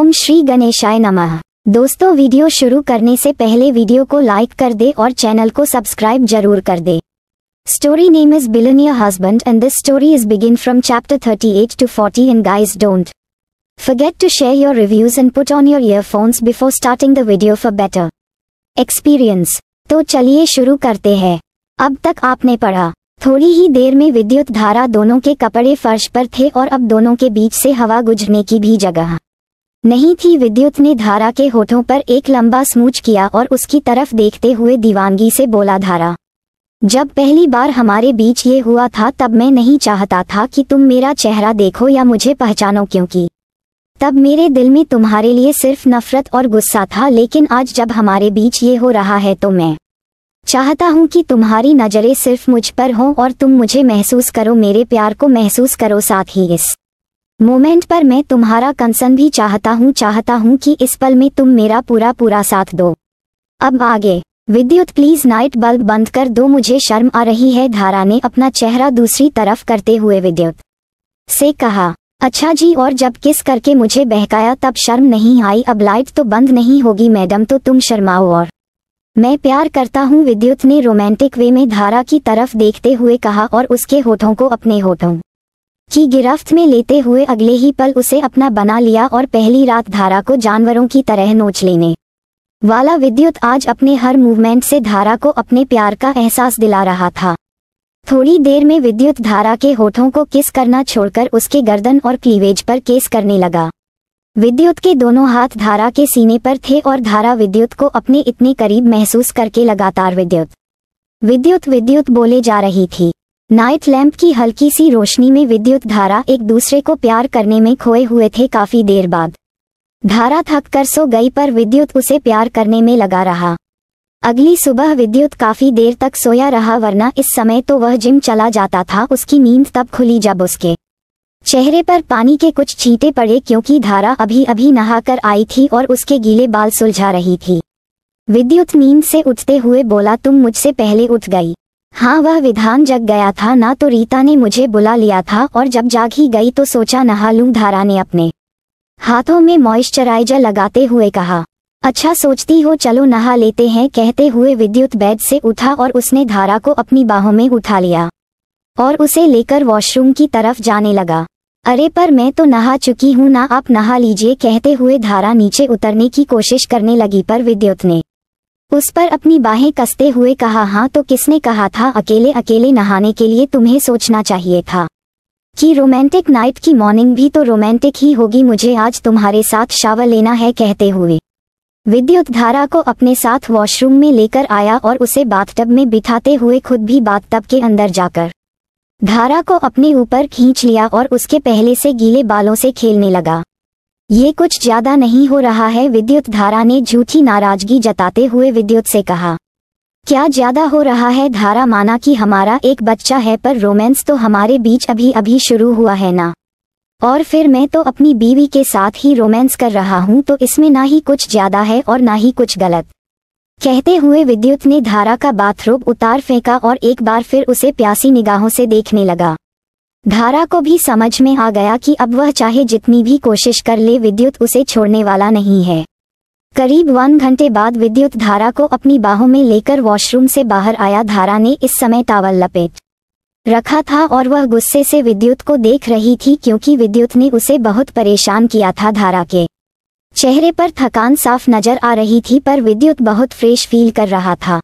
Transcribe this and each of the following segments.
ओम श्री गणेशाय नमः दोस्तों वीडियो शुरू करने से पहले वीडियो को लाइक कर दे और चैनल को सब्सक्राइब जरूर कर दे story name is billion billionaire husband and this story is begin from chapter thirty eight to forty in guys don't forget to share your reviews and put on your earphones before starting the video for better experience तो चलिए शुरू करते हैं अब तक आपने पढ़ा थोड़ी ही देर में विद्युत धारा दोनों के कपड़े फर्श पर थे और अब दोनों के बीच से हवा गुजरने की भी जगह नहीं थी विद्युत ने धारा के होठों पर एक लंबा स्मूच किया और उसकी तरफ देखते हुए दीवानगी से बोला धारा जब पहली बार हमारे बीच ये हुआ था तब मैं नहीं चाहता था कि तुम मेरा चेहरा देखो या मुझे पहचानो क्योंकि तब मेरे दिल में तुम्हारे लिए सिर्फ नफरत और गुस्सा था लेकिन आज जब हमारे बीच ये हो रहा है तो मैं चाहता हूँ कि तुम्हारी नज़रें सिर्फ मुझ पर हों और तुम मुझे महसूस करो मेरे प्यार को महसूस करो साथ ही इस मोमेंट पर मैं तुम्हारा कंसन भी चाहता हूँ चाहता हूँ कि इस पल में तुम मेरा पूरा पूरा साथ दो अब आगे विद्युत प्लीज नाइट बल्ब बंद कर दो मुझे शर्म आ रही है धारा ने अपना चेहरा दूसरी तरफ करते हुए विद्युत से कहा अच्छा जी और जब किस करके मुझे बहकाया तब शर्म नहीं आई अब लाइट तो बंद नहीं होगी मैडम तो तुम शर्माओ और मैं प्यार करता हूँ विद्युत ने रोमांटिक वे में धारा की तरफ देखते हुए कहा और उसके होठों को अपने होठों की गिरफ्त में लेते हुए अगले ही पल उसे अपना बना लिया और पहली रात धारा को जानवरों की तरह नोच लेने वाला विद्युत आज अपने हर मूवमेंट से धारा को अपने प्यार का एहसास दिला रहा था थोड़ी देर में विद्युत धारा के होठों को किस करना छोड़कर उसके गर्दन और क्लीवेज पर केस करने लगा विद्युत के दोनों हाथ धारा के सीने पर थे और धारा विद्युत को अपने इतने करीब महसूस करके लगातार विद्युत विद्युत विद्युत बोले जा रही थी नाइट लैंप की हल्की सी रोशनी में विद्युत धारा एक दूसरे को प्यार करने में खोए हुए थे काफी देर बाद धारा थक कर सो गई पर विद्युत उसे प्यार करने में लगा रहा अगली सुबह विद्युत काफी देर तक सोया रहा वरना इस समय तो वह जिम चला जाता था उसकी नींद तब खुली जब उसके चेहरे पर पानी के कुछ छींटे पड़े क्योंकि धारा अभी अभी नहाकर आई थी और उसके गीले बाल सुलझा रही थी विद्युत नींद से उठते हुए बोला तुम मुझसे पहले उठ गई हाँ वह विधान जग गया था ना तो रीता ने मुझे बुला लिया था और जब जाग ही गई तो सोचा नहा लूं धारा ने अपने हाथों में मॉइस्चराइजर लगाते हुए कहा अच्छा सोचती हो चलो नहा लेते हैं कहते हुए विद्युत बेड से उठा और उसने धारा को अपनी बाहों में उठा लिया और उसे लेकर वॉशरूम की तरफ जाने लगा अरे पर मैं तो नहा चुकी हूँ ना आप नहा लीजिए कहते हुए धारा नीचे उतरने की कोशिश करने लगी पर विद्युत ने उस पर अपनी बाहें कसते हुए कहा हाँ तो किसने कहा था अकेले अकेले नहाने के लिए तुम्हें सोचना चाहिए था कि रोमांटिक नाइट की मॉर्निंग भी तो रोमांटिक ही होगी मुझे आज तुम्हारे साथ शावर लेना है कहते हुए विद्युत धारा को अपने साथ वॉशरूम में लेकर आया और उसे बाथटब में बिठाते हुए खुद भी बाथटब के अंदर जाकर धारा को अपने ऊपर खींच लिया और उसके पहले से गीले बालों से खेलने लगा ये कुछ ज्यादा नहीं हो रहा है विद्युत धारा ने झूठी नाराजगी जताते हुए विद्युत से कहा क्या ज्यादा हो रहा है धारा माना कि हमारा एक बच्चा है पर रोमांस तो हमारे बीच अभी अभी शुरू हुआ है ना और फिर मैं तो अपनी बीवी के साथ ही रोमांस कर रहा हूँ तो इसमें ना ही कुछ ज्यादा है और ना ही कुछ गलत कहते हुए विद्युत ने धारा का बाथरूम उतार फेंका और एक बार फिर उसे प्यासी निगाहों से देखने लगा धारा को भी समझ में आ गया कि अब वह चाहे जितनी भी कोशिश कर ले विद्युत उसे छोड़ने वाला नहीं है करीब वन घंटे बाद विद्युत धारा को अपनी बाहों में लेकर वॉशरूम से बाहर आया धारा ने इस समय टावल लपेट रखा था और वह गुस्से से विद्युत को देख रही थी क्योंकि विद्युत ने उसे बहुत परेशान किया था धारा के चेहरे पर थकान साफ नजर आ रही थी पर विद्युत बहुत फ्रेश फील कर रहा था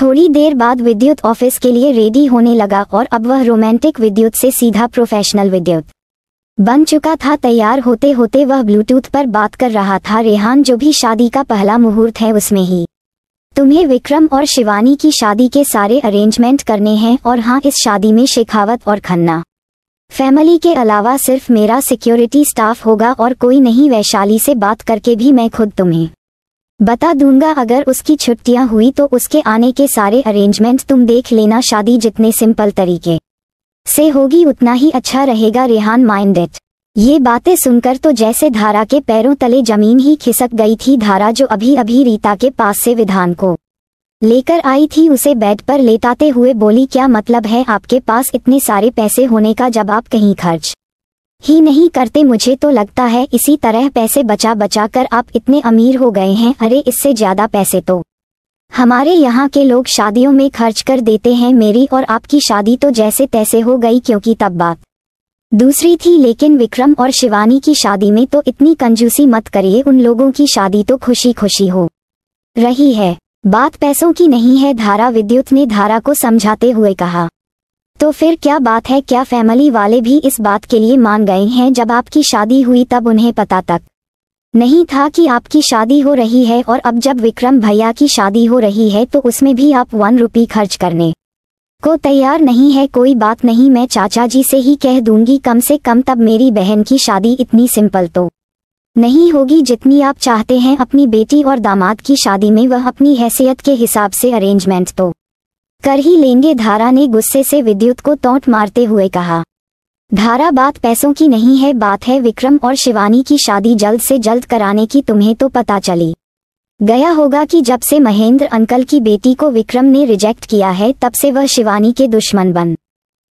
थोड़ी देर बाद विद्युत ऑफिस के लिए रेडी होने लगा और अब वह रोमांटिक विद्युत से सीधा प्रोफेशनल विद्युत बन चुका था तैयार होते होते वह ब्लूटूथ पर बात कर रहा था रेहान जो भी शादी का पहला मुहूर्त है उसमें ही तुम्हें विक्रम और शिवानी की शादी के सारे अरेंजमेंट करने हैं और हाँ इस शादी में शेखावत और खन्ना फैमिली के अलावा सिर्फ मेरा सिक्योरिटी स्टाफ होगा और कोई नहीं वैशाली से बात करके भी मैं खुद तुम्हें बता दूंगा अगर उसकी छुट्टियां हुई तो उसके आने के सारे अरेंजमेंट तुम देख लेना शादी जितने सिंपल तरीके से होगी उतना ही अच्छा रहेगा रेहान माइंडेड ये बातें सुनकर तो जैसे धारा के पैरों तले जमीन ही खिसक गई थी धारा जो अभी अभी रीता के पास से विधान को लेकर आई थी उसे बेड पर लेताते हुए बोली क्या मतलब है आपके पास इतने सारे पैसे होने का जब आप कहीं खर्च ही नहीं करते मुझे तो लगता है इसी तरह पैसे बचा बचा कर आप इतने अमीर हो गए हैं अरे इससे ज्यादा पैसे तो हमारे यहाँ के लोग शादियों में खर्च कर देते हैं मेरी और आपकी शादी तो जैसे तैसे हो गई क्योंकि तब बात दूसरी थी लेकिन विक्रम और शिवानी की शादी में तो इतनी कंजूसी मत करिए उन लोगों की शादी तो खुशी खुशी हो रही है बात पैसों की नहीं है धारा विद्युत ने धारा को समझाते हुए कहा तो फिर क्या बात है क्या फैमिली वाले भी इस बात के लिए मान गए हैं जब आपकी शादी हुई तब उन्हें पता तक नहीं था कि आपकी शादी हो रही है और अब जब विक्रम भैया की शादी हो रही है तो उसमें भी आप वन रुपी खर्च करने को तैयार नहीं है कोई बात नहीं मैं चाचा जी से ही कह दूंगी कम से कम तब मेरी बहन की शादी इतनी सिंपल तो नहीं होगी जितनी आप चाहते हैं अपनी बेटी और दामाद की शादी में वह अपनी हैसियत के हिसाब से अरेंजमेंट तो कर ही लेंगे धारा ने गुस्से से विद्युत को तोट मारते हुए कहा धारा बात पैसों की नहीं है बात है विक्रम और शिवानी की शादी जल्द से जल्द कराने की तुम्हें तो पता चली गया होगा कि जब से महेंद्र अंकल की बेटी को विक्रम ने रिजेक्ट किया है तब से वह शिवानी के दुश्मन बन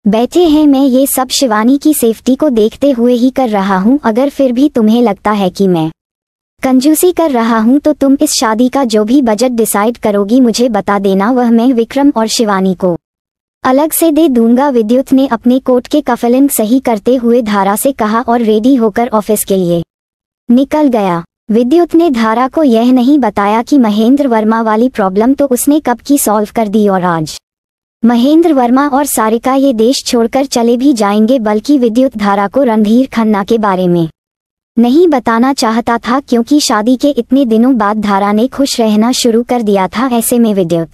बैठे हैं मैं ये सब शिवानी की सेफ्टी को देखते हुए ही कर रहा हूँ अगर फिर भी तुम्हें लगता है कि मैं कंजूसी कर रहा हूँ तो तुम इस शादी का जो भी बजट डिसाइड करोगी मुझे बता देना वह मैं विक्रम और शिवानी को अलग से दे दूंगा विद्युत ने अपने कोट के कफलिन सही करते हुए धारा से कहा और रेडी होकर ऑफिस के लिए निकल गया विद्युत ने धारा को यह नहीं बताया कि महेंद्र वर्मा वाली प्रॉब्लम तो उसने कब की सॉल्व कर दी और आज महेंद्र वर्मा और सारिका ये देश छोड़कर चले भी जाएंगे बल्कि विद्युत धारा को रणधीर खन्ना के बारे में नहीं बताना चाहता था क्योंकि शादी के इतने दिनों बाद धारा ने खुश रहना शुरू कर दिया था ऐसे में विद्युत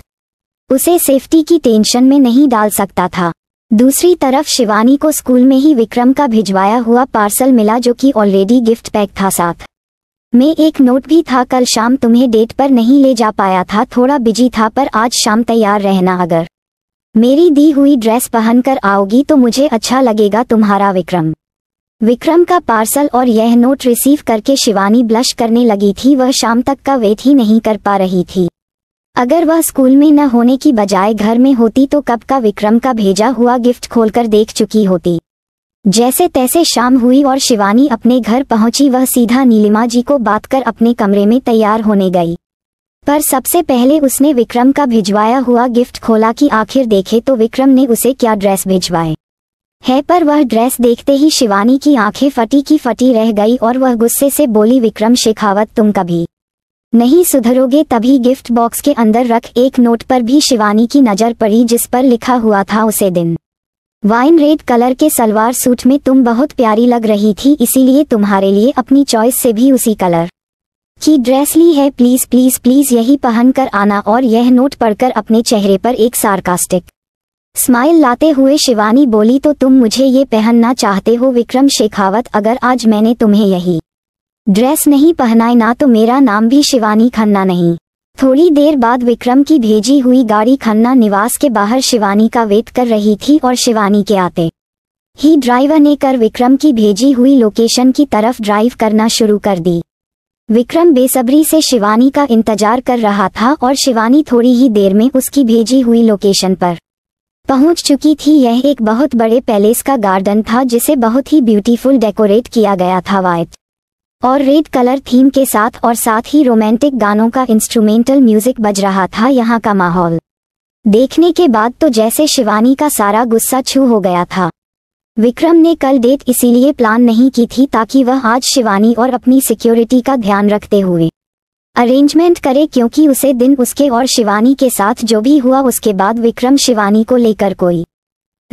उसे सेफ्टी की टेंशन में नहीं डाल सकता था दूसरी तरफ शिवानी को स्कूल में ही विक्रम का भिजवाया हुआ पार्सल मिला जो कि ऑलरेडी गिफ्ट पैक था साथ में एक नोट भी था कल शाम तुम्हें डेट पर नहीं ले जा पाया था थोड़ा बिजी था पर आज शाम तैयार रहना अगर मेरी दी हुई ड्रेस पहनकर आओगी तो मुझे अच्छा लगेगा तुम्हारा विक्रम विक्रम का पार्सल और यह नोट रिसीव करके शिवानी ब्लश करने लगी थी वह शाम तक का वेट ही नहीं कर पा रही थी अगर वह स्कूल में न होने की बजाय घर में होती तो कब का विक्रम का भेजा हुआ गिफ्ट खोलकर देख चुकी होती जैसे तैसे शाम हुई और शिवानी अपने घर पहुंची वह सीधा नीलिमा जी को बात कर अपने कमरे में तैयार होने गई पर सबसे पहले उसने विक्रम का भिजवाया हुआ गिफ्ट खोला कि आखिर देखे तो विक्रम ने उसे क्या ड्रेस भिजवाए है पर वह ड्रेस देखते ही शिवानी की आंखें फटी की फटी रह गई और वह गुस्से से बोली विक्रम शेखावत तुम कभी नहीं सुधरोगे तभी गिफ्ट बॉक्स के अंदर रख एक नोट पर भी शिवानी की नज़र पड़ी जिस पर लिखा हुआ था उसे दिन वाइन रेड कलर के सलवार सूट में तुम बहुत प्यारी लग रही थी इसीलिए तुम्हारे लिए अपनी चॉइस से भी उसी कलर की ड्रेस ली है प्लीज प्लीज प्लीज यही पहनकर आना और यह नोट पढ़कर अपने चेहरे पर एक सार्कास्टिक स्माइल लाते हुए शिवानी बोली तो तुम मुझे ये पहनना चाहते हो विक्रम शेखावत अगर आज मैंने तुम्हें यही ड्रेस नहीं पहनाए ना तो मेरा नाम भी शिवानी खन्ना नहीं थोड़ी देर बाद विक्रम की भेजी हुई गाड़ी खन्ना निवास के बाहर शिवानी का वेट कर रही थी और शिवानी के आते ही ड्राइवर ने कर विक्रम की भेजी हुई लोकेशन की तरफ ड्राइव करना शुरू कर दी विक्रम बेसब्री से शिवानी का इंतजार कर रहा था और शिवानी थोड़ी ही देर में उसकी भेजी हुई लोकेशन पर पहुंच चुकी थी यह एक बहुत बड़े पैलेस का गार्डन था जिसे बहुत ही ब्यूटीफुल डेकोरेट किया गया था वाइट और रेड कलर थीम के साथ और साथ ही रोमांटिक गानों का इंस्ट्रूमेंटल म्यूजिक बज रहा था यहाँ का माहौल देखने के बाद तो जैसे शिवानी का सारा गुस्सा छू हो गया था विक्रम ने कल डेट इसीलिए प्लान नहीं की थी ताकि वह आज शिवानी और अपनी सिक्योरिटी का ध्यान रखते हुए अरेंजमेंट करे क्योंकि उसे दिन उसके और शिवानी के साथ जो भी हुआ उसके बाद विक्रम शिवानी को लेकर कोई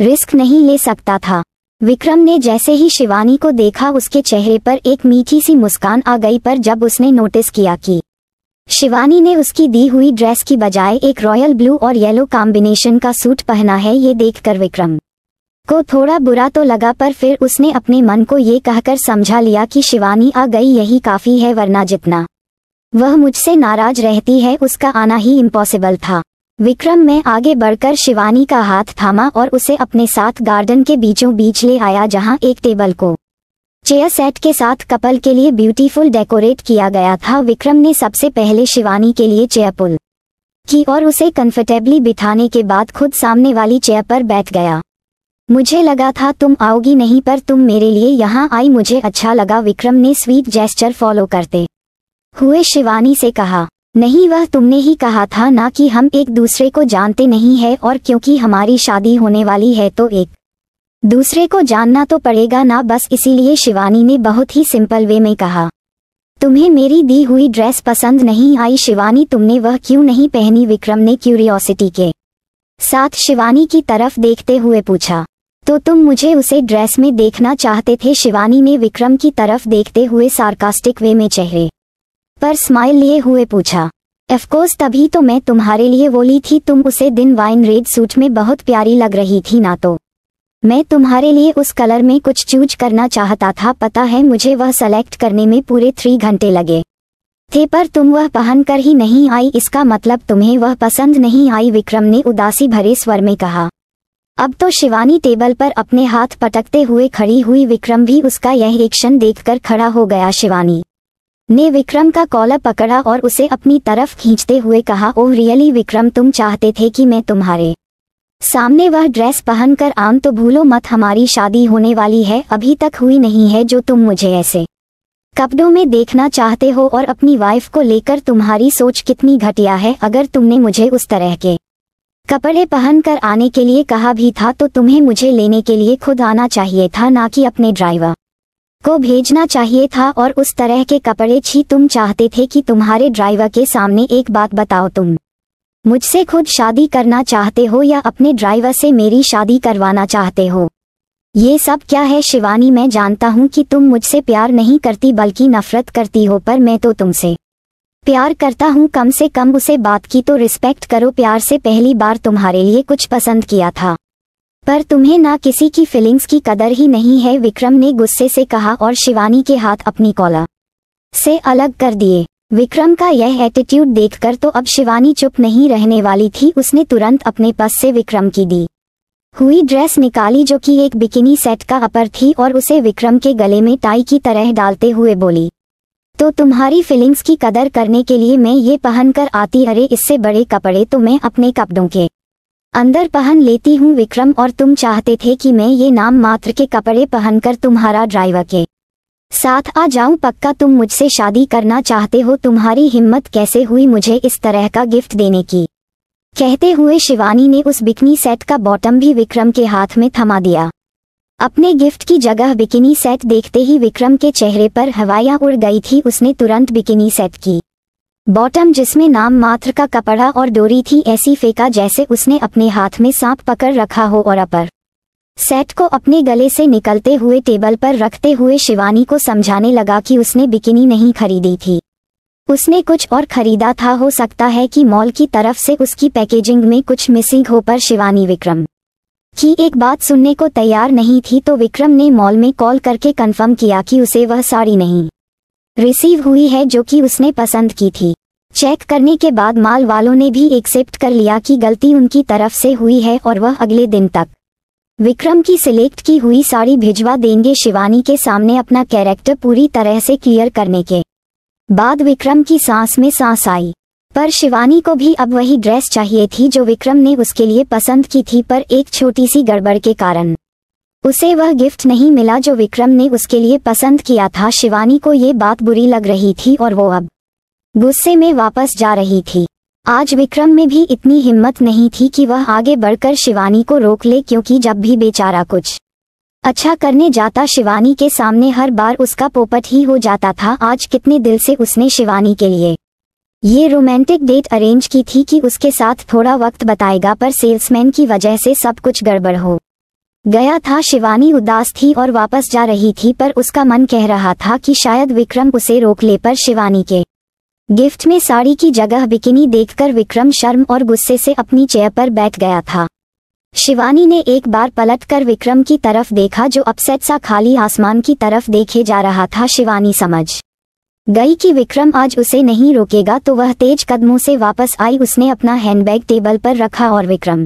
रिस्क नहीं ले सकता था विक्रम ने जैसे ही शिवानी को देखा उसके चेहरे पर एक मीठी सी मुस्कान आ गई पर जब उसने नोटिस किया कि शिवानी ने उसकी दी हुई ड्रेस की बजाय एक रॉयल ब्लू और येलो कॉम्बिनेशन का सूट पहना है ये देखकर विक्रम को थोड़ा बुरा तो लगा पर फिर उसने अपने मन को ये कहकर समझा लिया कि शिवानी आ गई यही काफ़ी है वरना जितना वह मुझसे नाराज रहती है उसका आना ही इम्पॉसिबल था विक्रम में आगे बढ़कर शिवानी का हाथ थामा और उसे अपने साथ गार्डन के बीचों बीच ले आया जहां एक टेबल को चेयर सेट के साथ कपल के लिए ब्यूटीफुल डेकोरेट किया गया था विक्रम ने सबसे पहले शिवानी के लिए चेयर पुल की और उसे कंफर्टेबली बिठाने के बाद खुद सामने वाली चेयर पर बैठ गया मुझे लगा था तुम आओगी नहीं पर तुम मेरे लिए यहाँ आई मुझे अच्छा लगा विक्रम ने स्वीट जेस्चर फॉलो करते हुए शिवानी से कहा नहीं वह तुमने ही कहा था ना कि हम एक दूसरे को जानते नहीं है और क्योंकि हमारी शादी होने वाली है तो एक दूसरे को जानना तो पड़ेगा ना बस इसीलिए शिवानी ने बहुत ही सिंपल वे में कहा तुम्हें मेरी दी हुई ड्रेस पसंद नहीं आई शिवानी तुमने वह क्यों नहीं पहनी विक्रम ने क्यूरियोसिटी के साथ शिवानी की तरफ देखते हुए पूछा तो तुम मुझे उसे ड्रेस में देखना चाहते थे शिवानी ने विक्रम की तरफ देखते हुए सार्कास्टिक वे में चेहरे पर स्माइल लिए हुए पूछा अफकोर्स तभी तो मैं तुम्हारे लिए वो ली थी तुम उसे दिन वाइन रेड सूट में बहुत प्यारी लग रही थी ना तो मैं तुम्हारे लिए उस कलर में कुछ चूज करना चाहता था पता है मुझे वह सेलेक्ट करने में पूरे थ्री घंटे लगे थे पर तुम वह पहन कर ही नहीं आई इसका मतलब तुम्हें वह पसंद नहीं आई विक्रम ने उदासी भरे स्वर में कहा अब तो शिवानी टेबल पर अपने हाथ पटकते हुए खड़ी हुई विक्रम भी उसका यह एक्शन देखकर खड़ा हो गया शिवानी ने विक्रम का कॉलर पकड़ा और उसे अपनी तरफ खींचते हुए कहा ओह रियली विक्रम तुम चाहते थे कि मैं तुम्हारे सामने वह ड्रेस पहनकर आम तो भूलो मत हमारी शादी होने वाली है अभी तक हुई नहीं है जो तुम मुझे ऐसे कपड़ों में देखना चाहते हो और अपनी वाइफ को लेकर तुम्हारी सोच कितनी घटिया है अगर तुमने मुझे उस तरह के कपड़े पहनकर आने के लिए कहा भी था तो तुम्हें मुझे लेने के लिए खुद आना चाहिए था ना कि अपने ड्राइवर को भेजना चाहिए था और उस तरह के कपड़े छी तुम चाहते थे कि तुम्हारे ड्राइवर के सामने एक बात बताओ तुम मुझसे खुद शादी करना चाहते हो या अपने ड्राइवर से मेरी शादी करवाना चाहते हो ये सब क्या है शिवानी मैं जानता हूँ कि तुम मुझसे प्यार नहीं करती बल्कि नफरत करती हो पर मैं तो तुमसे प्यार करता हूँ कम से कम उसे बात की तो रिस्पेक्ट करो प्यार से पहली बार तुम्हारे लिए कुछ पसंद किया था पर तुम्हें ना किसी की फीलिंग्स की कदर ही नहीं है विक्रम ने गुस्से से कहा और शिवानी के हाथ अपनी कॉला से अलग कर दिए विक्रम का यह एटीट्यूड देखकर तो अब शिवानी चुप नहीं रहने वाली थी उसने तुरंत अपने पस से विक्रम की दी हुई ड्रेस निकाली जो कि एक बिकिनी सेट का अपर थी और उसे विक्रम के गले में टाई की तरह डालते हुए बोली तो तुम्हारी फीलिंग्स की कदर करने के लिए मैं ये पहनकर आती अरे इससे बड़े कपड़े तो मैं अपने कपड़ों के अंदर पहन लेती हूँ विक्रम और तुम चाहते थे कि मैं ये नाम मात्र के कपड़े पहनकर तुम्हारा ड्राइवर के साथ आ जाऊं पक्का तुम मुझसे शादी करना चाहते हो तुम्हारी हिम्मत कैसे हुई मुझे इस तरह का गिफ्ट देने की कहते हुए शिवानी ने उस बिकनी सेट का बॉटम भी विक्रम के हाथ में थमा दिया अपने गिफ्ट की जगह बिकिनी सेट देखते ही विक्रम के चेहरे पर हवाया उड़ गई थी उसने तुरंत बिकिनी सेट की बॉटम जिसमें नाम मात्र का कपड़ा और डोरी थी ऐसी फेंका जैसे उसने अपने हाथ में सांप पकड़ रखा हो और अपर सेट को अपने गले से निकलते हुए टेबल पर रखते हुए शिवानी को समझाने लगा कि उसने बिकिनी नहीं खरीदी थी उसने कुछ और खरीदा था हो सकता है कि मॉल की तरफ से उसकी पैकेजिंग में कुछ मिसिंग हो पर शिवानी विक्रम की एक बात सुनने को तैयार नहीं थी तो विक्रम ने मॉल में कॉल करके कंफर्म किया कि उसे वह साड़ी नहीं रिसीव हुई है जो कि उसने पसंद की थी चेक करने के बाद माल वालों ने भी एक्सेप्ट कर लिया कि गलती उनकी तरफ से हुई है और वह अगले दिन तक विक्रम की सिलेक्ट की हुई साड़ी भिजवा देंगे शिवानी के सामने अपना कैरेक्टर पूरी तरह से क्लियर करने के बाद विक्रम की सांस में सांस आई पर शिवानी को भी अब वही ड्रेस चाहिए थी जो विक्रम ने उसके लिए पसंद की थी पर एक छोटी सी गड़बड़ के कारण उसे वह गिफ्ट नहीं मिला जो विक्रम ने उसके लिए पसंद किया था शिवानी को ये बात बुरी लग रही थी और वो अब गुस्से में वापस जा रही थी आज विक्रम में भी इतनी हिम्मत नहीं थी कि वह आगे बढ़कर शिवानी को रोक ले क्योंकि जब भी बेचारा कुछ अच्छा करने जाता शिवानी के सामने हर बार उसका पोपट ही हो जाता था आज कितने दिल से उसने शिवानी के लिए ये रोमांटिक डेट अरेंज की थी कि उसके साथ थोड़ा वक्त बताएगा पर सेल्समैन की वजह से सब कुछ गड़बड़ हो गया था शिवानी उदास थी और वापस जा रही थी पर उसका मन कह रहा था कि शायद विक्रम उसे रोक ले पर शिवानी के गिफ्ट में साड़ी की जगह बिकिनी देखकर विक्रम शर्म और गुस्से से अपनी चेयर पर बैठ गया था शिवानी ने एक बार पलट कर विक्रम की तरफ देखा जो अपसेट सा खाली आसमान की तरफ देखे जा रहा था शिवानी समझ गई कि विक्रम आज उसे नहीं रोकेगा तो वह तेज कदमों से वापस आई उसने अपना हैंडबैग टेबल पर रखा और विक्रम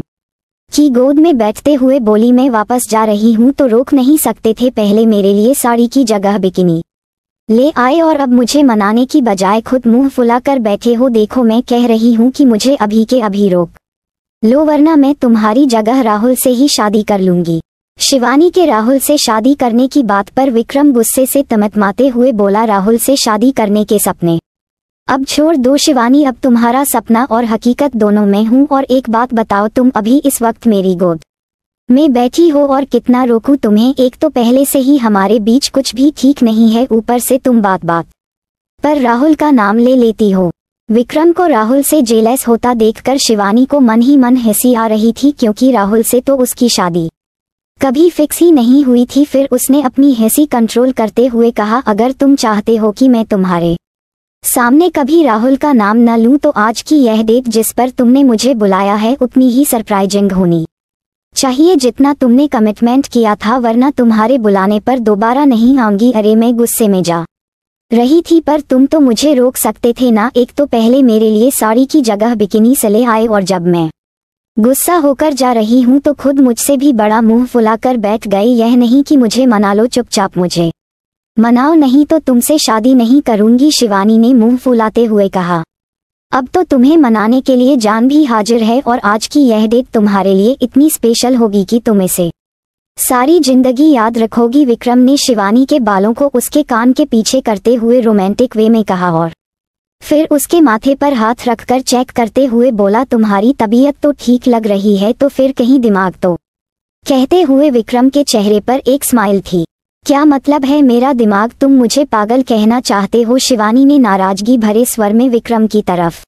की गोद में बैठते हुए बोली मैं वापस जा रही हूँ तो रोक नहीं सकते थे पहले मेरे लिए साड़ी की जगह बिकिनी ले आए और अब मुझे मनाने की बजाय खुद मुंह फुला कर बैठे हो देखो मैं कह रही हूँ कि मुझे अभी के अभी रोक लो वरना मैं तुम्हारी जगह राहुल से ही शादी कर लूंगी शिवानी के राहुल से शादी करने की बात पर विक्रम गुस्से से तमतमाते हुए बोला राहुल से शादी करने के सपने अब छोड़ दो शिवानी अब तुम्हारा सपना और हकीकत दोनों में हूँ और एक बात बताओ तुम अभी इस वक्त मेरी गोद में बैठी हो और कितना रोकू तुम्हें एक तो पहले से ही हमारे बीच कुछ भी ठीक नहीं है ऊपर से तुम बात बात पर राहुल का नाम ले लेती हो विक्रम को राहुल से जेलेस होता देखकर शिवानी को मन ही मन हंसी आ रही थी क्योंकि राहुल से तो उसकी शादी कभी फिक्स ही नहीं हुई थी फिर उसने अपनी हंसी कंट्रोल करते हुए कहा अगर तुम चाहते हो कि मैं तुम्हारे सामने कभी राहुल का नाम न लूं तो आज की यह डेट जिस पर तुमने मुझे बुलाया है उतनी ही सरप्राइजिंग होनी चाहिए जितना तुमने कमिटमेंट किया था वरना तुम्हारे बुलाने पर दोबारा नहीं आऊंगी अरे मैं गुस्से में जा रही थी पर तुम तो मुझे रोक सकते थे ना एक तो पहले मेरे लिए साड़ी की जगह बिकिनी सले आए और जब मैं गुस्सा होकर जा रही हूँ तो खुद मुझसे भी बड़ा मुंह फुलाकर बैठ गए यह नहीं कि मुझे मना लो चुपचाप मुझे मनाओ नहीं तो तुमसे शादी नहीं करूंगी शिवानी ने मुंह फुलाते हुए कहा अब तो तुम्हें मनाने के लिए जान भी हाजिर है और आज की यह डेट तुम्हारे लिए इतनी स्पेशल होगी कि तुम इसे सारी जिंदगी याद रखोगी विक्रम ने शिवानी के बालों को उसके कान के पीछे करते हुए रोमांटिक वे में कहा और फिर उसके माथे पर हाथ रखकर चेक करते हुए बोला तुम्हारी तबीयत तो ठीक लग रही है तो फिर कहीं दिमाग तो कहते हुए विक्रम के चेहरे पर एक स्माइल थी क्या मतलब है मेरा दिमाग तुम मुझे पागल कहना चाहते हो शिवानी ने नाराजगी भरे स्वर में विक्रम की तरफ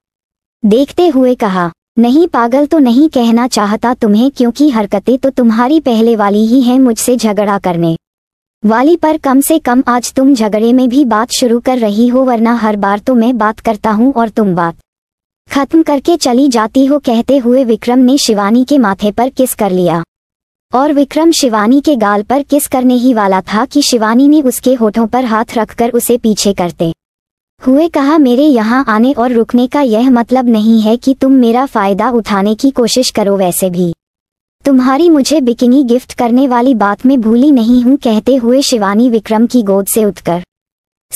देखते हुए कहा नहीं पागल तो नहीं कहना चाहता तुम्हें क्योंकि हरकतें तो तुम्हारी पहले वाली ही हैं मुझसे झगड़ा करने वाली पर कम से कम आज तुम झगड़े में भी बात शुरू कर रही हो वरना हर बार तो मैं बात करता हूँ और तुम बात खत्म करके चली जाती हो कहते हुए विक्रम ने शिवानी के माथे पर किस कर लिया और विक्रम शिवानी के गाल पर किस करने ही वाला था कि शिवानी ने उसके होठों पर हाथ रखकर उसे पीछे करते हुए कहा मेरे यहाँ आने और रुकने का यह मतलब नहीं है कि तुम मेरा फायदा उठाने की कोशिश करो वैसे भी तुम्हारी मुझे बिकिनी गिफ्ट करने वाली बात में भूली नहीं हूँ कहते हुए शिवानी विक्रम की गोद से उठकर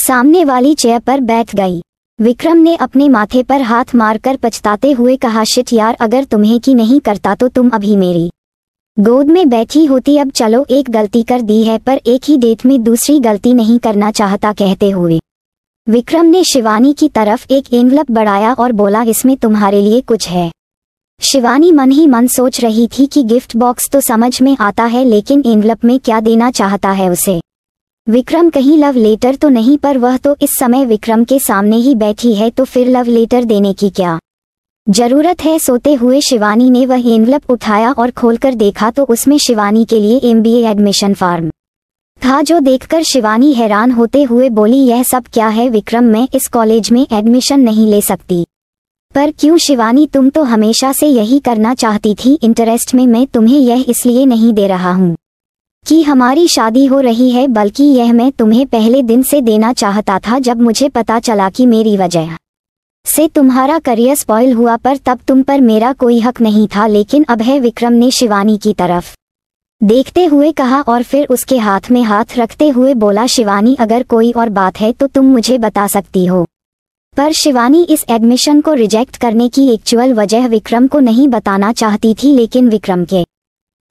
सामने वाली चेयर पर बैठ गई विक्रम ने अपने माथे पर हाथ मारकर पछताते हुए कहा शिट यार अगर तुम्हें की नहीं करता तो तुम अभी मेरी गोद में बैठी होती अब चलो एक गलती कर दी है पर एक ही डेट में दूसरी गलती नहीं करना चाहता कहते हुए विक्रम ने शिवानी की तरफ एक एनवलप बढ़ाया और बोला इसमें तुम्हारे लिए कुछ है शिवानी मन ही मन सोच रही थी कि गिफ्ट बॉक्स तो समझ में आता है लेकिन एनवलप में क्या देना चाहता है उसे विक्रम कहीं लव लेटर तो नहीं पर वह तो इस समय विक्रम के सामने ही बैठी है तो फिर लव लेटर देने की क्या जरूरत है सोते हुए शिवानी ने वह एनवलप उठाया और खोलकर देखा तो उसमें शिवानी के लिए एमबीए एडमिशन फार्म था जो देखकर शिवानी हैरान होते हुए बोली यह सब क्या है विक्रम मैं इस कॉलेज में एडमिशन नहीं ले सकती पर क्यों शिवानी तुम तो हमेशा से यही करना चाहती थी इंटरेस्ट में मैं तुम्हें यह इसलिए नहीं दे रहा हूँ कि हमारी शादी हो रही है बल्कि यह मैं तुम्हें पहले दिन से देना चाहता था जब मुझे पता चला कि मेरी वजह से तुम्हारा करियर स्पॉइल हुआ पर तब तुम पर मेरा कोई हक नहीं था लेकिन अब है विक्रम ने शिवानी की तरफ देखते हुए कहा और फिर उसके हाथ में हाथ रखते हुए बोला शिवानी अगर कोई और बात है तो तुम मुझे बता सकती हो पर शिवानी इस एडमिशन को रिजेक्ट करने की एक्चुअल वजह विक्रम को नहीं बताना चाहती थी लेकिन विक्रम के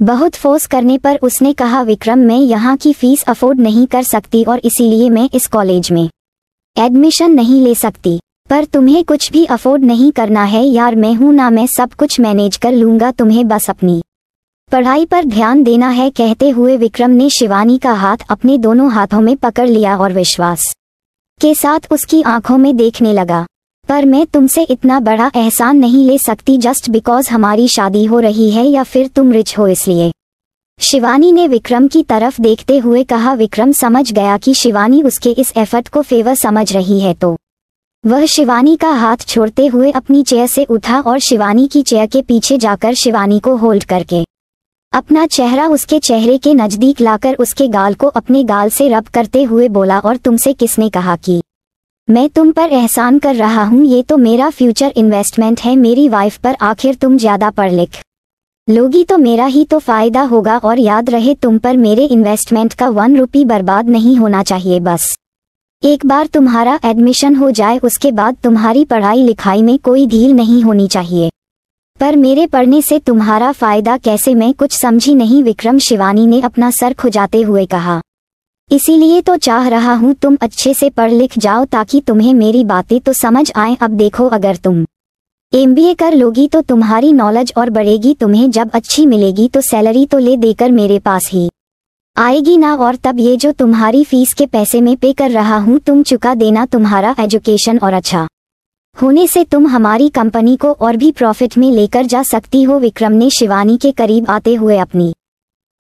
बहुत फोर्स करने पर उसने कहा विक्रम मैं यहाँ की फीस अफोर्ड नहीं कर सकती और इसीलिए मैं इस कॉलेज में एडमिशन नहीं ले सकती पर तुम्हें कुछ भी अफोर्ड नहीं करना है यार मैं हूं ना मैं सब कुछ मैनेज कर लूंगा तुम्हें बस अपनी पढ़ाई पर ध्यान देना है कहते हुए विक्रम ने शिवानी का हाथ अपने दोनों हाथों में पकड़ लिया और विश्वास के साथ उसकी आंखों में देखने लगा पर मैं तुमसे इतना बड़ा एहसान नहीं ले सकती जस्ट बिकॉज हमारी शादी हो रही है या फिर तुम रिच हो इसलिए शिवानी ने विक्रम की तरफ देखते हुए कहा विक्रम समझ गया कि शिवानी उसके इस एफर्ट को फेवर समझ रही है तो वह शिवानी का हाथ छोड़ते हुए अपनी चेयर से उठा और शिवानी की चेयर के पीछे जाकर शिवानी को होल्ड करके अपना चेहरा उसके चेहरे के नज़दीक लाकर उसके गाल को अपने गाल से रब करते हुए बोला और तुमसे किसने कहा कि मैं तुम पर एहसान कर रहा हूँ ये तो मेरा फ्यूचर इन्वेस्टमेंट है मेरी वाइफ पर आखिर तुम ज़्यादा पढ़ लिख लोगी तो मेरा ही तो फ़ायदा होगा और याद रहे तुम पर मेरे इन्वेस्टमेंट का वन रुपी बर्बाद नहीं होना चाहिए बस एक बार तुम्हारा एडमिशन हो जाए उसके बाद तुम्हारी पढ़ाई लिखाई में कोई ढील नहीं होनी चाहिए पर मेरे पढ़ने से तुम्हारा फायदा कैसे मैं कुछ समझी नहीं विक्रम शिवानी ने अपना सर खुजाते हुए कहा इसीलिए तो चाह रहा हूँ तुम अच्छे से पढ़ लिख जाओ ताकि तुम्हें मेरी बातें तो समझ आए अब देखो अगर तुम एम कर लोगी तो तुम्हारी नॉलेज और बढ़ेगी तुम्हें जब अच्छी मिलेगी तो सैलरी तो ले देकर मेरे पास ही आएगी ना और तब ये जो तुम्हारी फीस के पैसे में पे कर रहा हूँ तुम चुका देना तुम्हारा एजुकेशन और अच्छा होने से तुम हमारी कंपनी को और भी प्रॉफिट में लेकर जा सकती हो विक्रम ने शिवानी के करीब आते हुए अपनी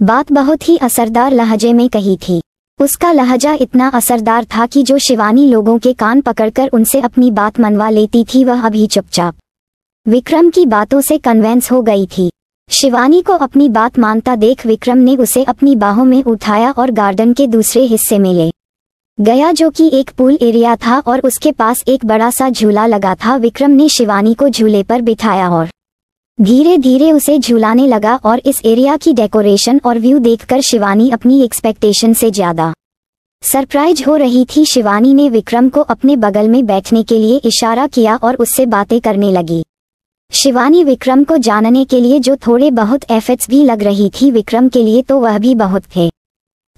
बात बहुत ही असरदार लहजे में कही थी उसका लहजा इतना असरदार था कि जो शिवानी लोगों के कान पकड़कर उनसे अपनी बात मनवा लेती थी वह अभी चुपचाप विक्रम की बातों से कन्वेंस हो गई थी शिवानी को अपनी बात मानता देख विक्रम ने उसे अपनी बाहों में उठाया और गार्डन के दूसरे हिस्से में ले गया जो कि एक पूल एरिया था और उसके पास एक बड़ा सा झूला लगा था विक्रम ने शिवानी को झूले पर बिठाया और धीरे धीरे उसे झूलाने लगा और इस एरिया की डेकोरेशन और व्यू देखकर शिवानी अपनी एक्सपेक्टेशन से ज्यादा सरप्राइज हो रही थी शिवानी ने विक्रम को अपने बगल में बैठने के लिए इशारा किया और उससे बातें करने लगी शिवानी विक्रम को जानने के लिए जो थोड़े बहुत एफर्ट्स भी लग रही थी विक्रम के लिए तो वह भी बहुत थे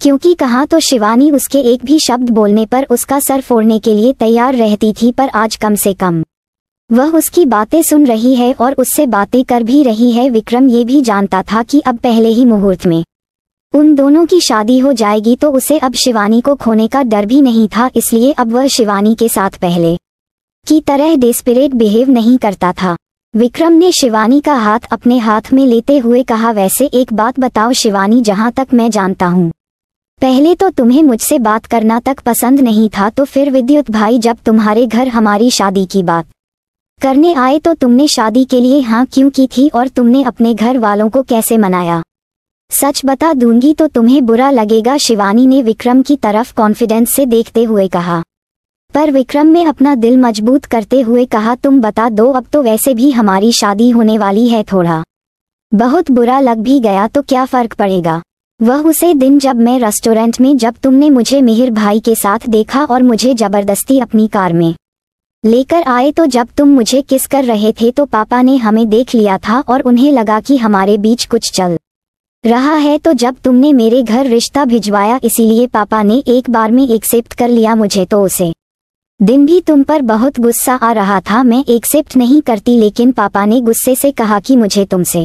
क्योंकि कहा तो शिवानी उसके एक भी शब्द बोलने पर उसका सर फोड़ने के लिए तैयार रहती थी पर आज कम से कम वह उसकी बातें सुन रही है और उससे बातें कर भी रही है विक्रम ये भी जानता था कि अब पहले ही मुहूर्त में उन दोनों की शादी हो जाएगी तो उसे अब शिवानी को खोने का डर भी नहीं था इसलिए अब वह शिवानी के साथ पहले की तरह डिस्पिरेट बिहेव नहीं करता था विक्रम ने शिवानी का हाथ अपने हाथ में लेते हुए कहा वैसे एक बात बताओ शिवानी जहां तक मैं जानता हूं पहले तो तुम्हें मुझसे बात करना तक पसंद नहीं था तो फिर विद्युत भाई जब तुम्हारे घर हमारी शादी की बात करने आए तो तुमने शादी के लिए हाँ क्यों की थी और तुमने अपने घर वालों को कैसे मनाया सच बता दूंगी तो तुम्हें बुरा लगेगा शिवानी ने विक्रम की तरफ कॉन्फिडेंस से देखते हुए कहा पर विक्रम ने अपना दिल मजबूत करते हुए कहा तुम बता दो अब तो वैसे भी हमारी शादी होने वाली है थोड़ा बहुत बुरा लग भी गया तो क्या फर्क पड़ेगा वह उसे दिन जब मैं रेस्टोरेंट में जब तुमने मुझे मिहिर भाई के साथ देखा और मुझे जबरदस्ती अपनी कार में लेकर आए तो जब तुम मुझे किस कर रहे थे तो पापा ने हमें देख लिया था और उन्हें लगा कि हमारे बीच कुछ चल रहा है तो जब तुमने मेरे घर रिश्ता भिजवाया इसीलिए पापा ने एक बार में एक्सेप्ट कर लिया मुझे तो उसे दिन भी तुम पर बहुत गुस्सा आ रहा था मैं एक्सेप्ट नहीं करती लेकिन पापा ने गुस्से से कहा कि मुझे तुमसे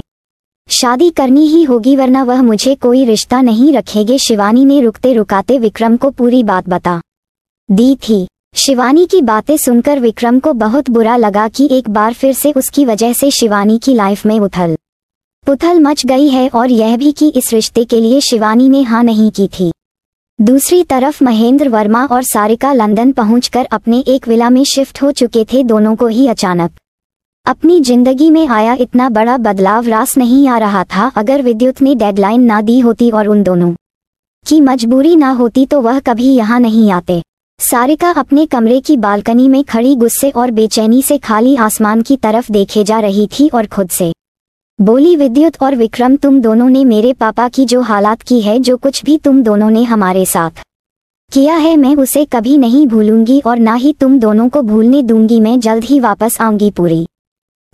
शादी करनी ही होगी वरना वह मुझे कोई रिश्ता नहीं रखेंगे शिवानी ने रुकते रुकाते विक्रम को पूरी बात बता दी थी शिवानी की बातें सुनकर विक्रम को बहुत बुरा लगा कि एक बार फिर से उसकी वजह से शिवानी की लाइफ में उथल पुथल मच गई है और यह भी कि इस रिश्ते के लिए शिवानी ने हाँ नहीं की थी दूसरी तरफ महेंद्र वर्मा और सारिका लंदन पहुंचकर अपने एक विला में शिफ्ट हो चुके थे दोनों को ही अचानक अपनी जिंदगी में आया इतना बड़ा बदलाव रास नहीं आ रहा था अगर विद्युत ने डेडलाइन ना दी होती और उन दोनों की मजबूरी ना होती तो वह कभी यहाँ नहीं आते सारिका अपने कमरे की बालकनी में खड़ी गुस्से और बेचैनी से खाली आसमान की तरफ देखे जा रही थी और खुद से बोली विद्युत और विक्रम तुम दोनों ने मेरे पापा की जो हालात की है जो कुछ भी तुम दोनों ने हमारे साथ किया है मैं उसे कभी नहीं भूलूंगी और ना ही तुम दोनों को भूलने दूंगी मैं जल्द ही वापस आऊंगी पूरी